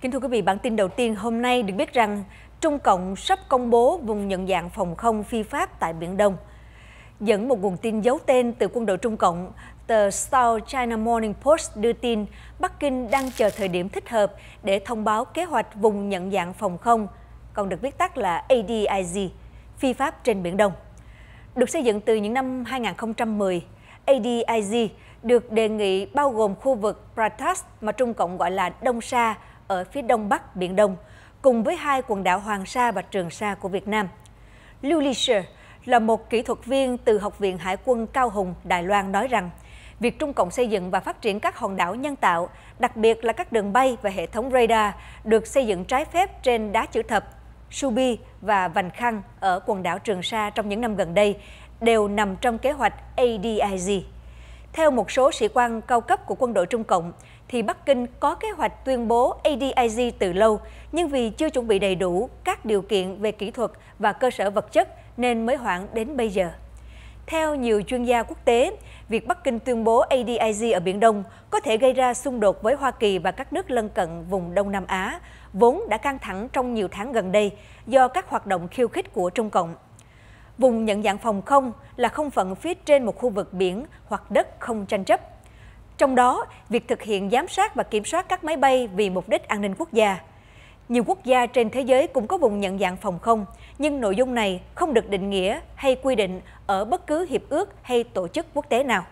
Kính thưa quý vị, bản tin đầu tiên hôm nay được biết rằng Trung Cộng sắp công bố vùng nhận dạng phòng không phi pháp tại Biển Đông. Dẫn một nguồn tin giấu tên từ quân đội Trung Cộng, tờ South China Morning Post đưa tin Bắc Kinh đang chờ thời điểm thích hợp để thông báo kế hoạch vùng nhận dạng phòng không, còn được viết tắt là ADIZ, phi pháp trên Biển Đông. Được xây dựng từ những năm 2010, ADIZ được đề nghị bao gồm khu vực Pratas mà Trung Cộng gọi là Đông Sa, ở phía đông bắc Biển Đông, cùng với hai quần đảo Hoàng Sa và Trường Sa của Việt Nam. Liu Lisher là một kỹ thuật viên từ Học viện Hải quân Cao Hùng, Đài Loan nói rằng, việc Trung Cộng xây dựng và phát triển các hòn đảo nhân tạo, đặc biệt là các đường bay và hệ thống radar, được xây dựng trái phép trên đá chữ thập, Subi và Vành Khăn ở quần đảo Trường Sa trong những năm gần đây đều nằm trong kế hoạch ADIZ. Theo một số sĩ quan cao cấp của quân đội Trung Cộng, thì Bắc Kinh có kế hoạch tuyên bố ADIZ từ lâu, nhưng vì chưa chuẩn bị đầy đủ các điều kiện về kỹ thuật và cơ sở vật chất nên mới hoãn đến bây giờ. Theo nhiều chuyên gia quốc tế, việc Bắc Kinh tuyên bố ADIZ ở Biển Đông có thể gây ra xung đột với Hoa Kỳ và các nước lân cận vùng Đông Nam Á, vốn đã căng thẳng trong nhiều tháng gần đây do các hoạt động khiêu khích của Trung Cộng. Vùng nhận dạng phòng không là không phận phía trên một khu vực biển hoặc đất không tranh chấp. Trong đó, việc thực hiện giám sát và kiểm soát các máy bay vì mục đích an ninh quốc gia. Nhiều quốc gia trên thế giới cũng có vùng nhận dạng phòng không, nhưng nội dung này không được định nghĩa hay quy định ở bất cứ hiệp ước hay tổ chức quốc tế nào.